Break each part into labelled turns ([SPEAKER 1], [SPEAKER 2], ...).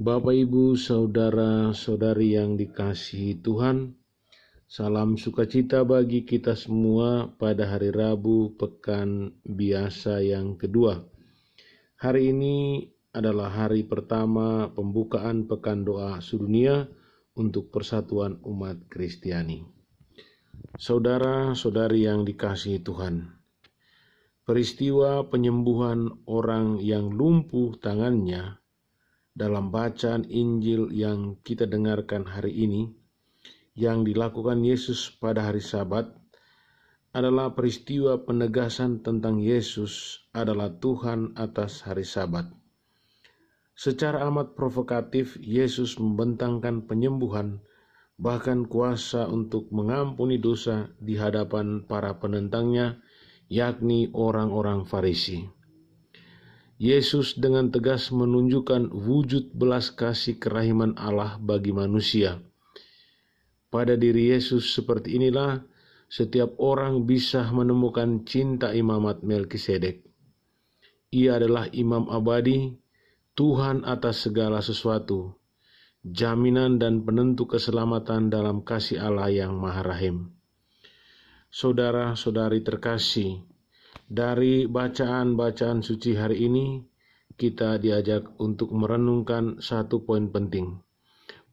[SPEAKER 1] Bapak, Ibu, Saudara, Saudari yang dikasihi Tuhan, salam sukacita bagi kita semua pada hari Rabu pekan biasa yang kedua. Hari ini adalah hari pertama pembukaan pekan doa sedunia untuk persatuan umat Kristiani. Saudara-saudari yang dikasihi Tuhan, peristiwa penyembuhan orang yang lumpuh tangannya dalam bacaan Injil yang kita dengarkan hari ini, yang dilakukan Yesus pada hari Sabat, adalah peristiwa penegasan tentang Yesus adalah Tuhan atas hari Sabat. Secara amat provokatif, Yesus membentangkan penyembuhan, bahkan kuasa untuk mengampuni dosa di hadapan para penentangnya, yakni orang-orang Farisi. Yesus dengan tegas menunjukkan wujud belas kasih kerahiman Allah bagi manusia. Pada diri Yesus seperti inilah setiap orang bisa menemukan cinta imamat Melkisedek. Ia adalah imam abadi, Tuhan atas segala sesuatu, jaminan dan penentu keselamatan dalam kasih Allah yang Maha Rahim. Saudara-saudari terkasih, dari bacaan-bacaan suci hari ini, kita diajak untuk merenungkan satu poin penting.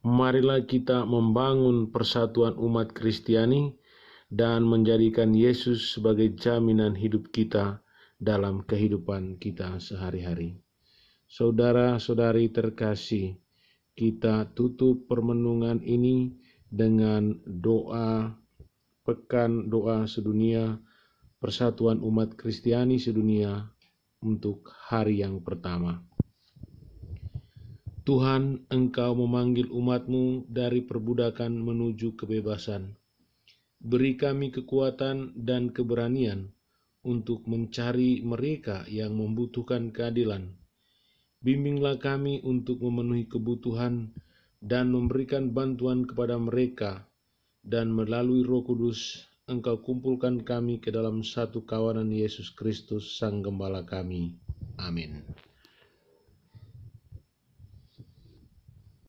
[SPEAKER 1] Marilah kita membangun persatuan umat Kristiani dan menjadikan Yesus sebagai jaminan hidup kita dalam kehidupan kita sehari-hari. Saudara-saudari terkasih, kita tutup permenungan ini dengan doa pekan doa sedunia persatuan umat Kristiani sedunia untuk hari yang pertama. Tuhan, Engkau memanggil umatmu dari perbudakan menuju kebebasan. Beri kami kekuatan dan keberanian untuk mencari mereka yang membutuhkan keadilan. Bimbinglah kami untuk memenuhi kebutuhan dan memberikan bantuan kepada mereka, dan melalui Roh Kudus Engkau kumpulkan kami ke dalam satu kawanan Yesus Kristus, Sang Gembala kami. Amin.